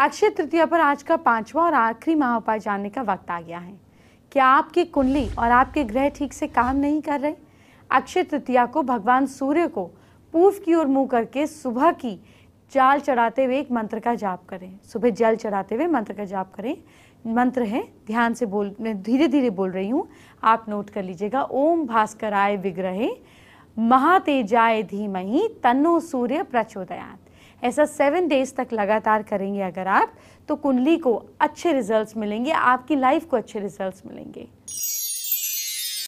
अक्षय तृतीया पर आज का पांचवा और आखिरी उपाय जानने का वक्त आ गया है क्या आपकी कुंडली और आपके ग्रह ठीक से काम नहीं कर रहे अक्षय तृतीया को भगवान सूर्य को पूर्व की ओर मुंह करके सुबह की जाल चढ़ाते हुए एक मंत्र का जाप करें सुबह जल चढ़ाते हुए मंत्र का जाप करें मंत्र है ध्यान से बोल मैं धीरे धीरे बोल रही हूँ आप नोट कर लीजिएगा ओम भास्कर आय विग्रहे महातेजाय धीमहि तन्नो सूर्य प्रचोदयात ऐसा सेवन डेज तक लगातार करेंगे अगर आप तो कुंडली को अच्छे रिजल्ट्स मिलेंगे आपकी लाइफ को अच्छे रिजल्ट्स मिलेंगे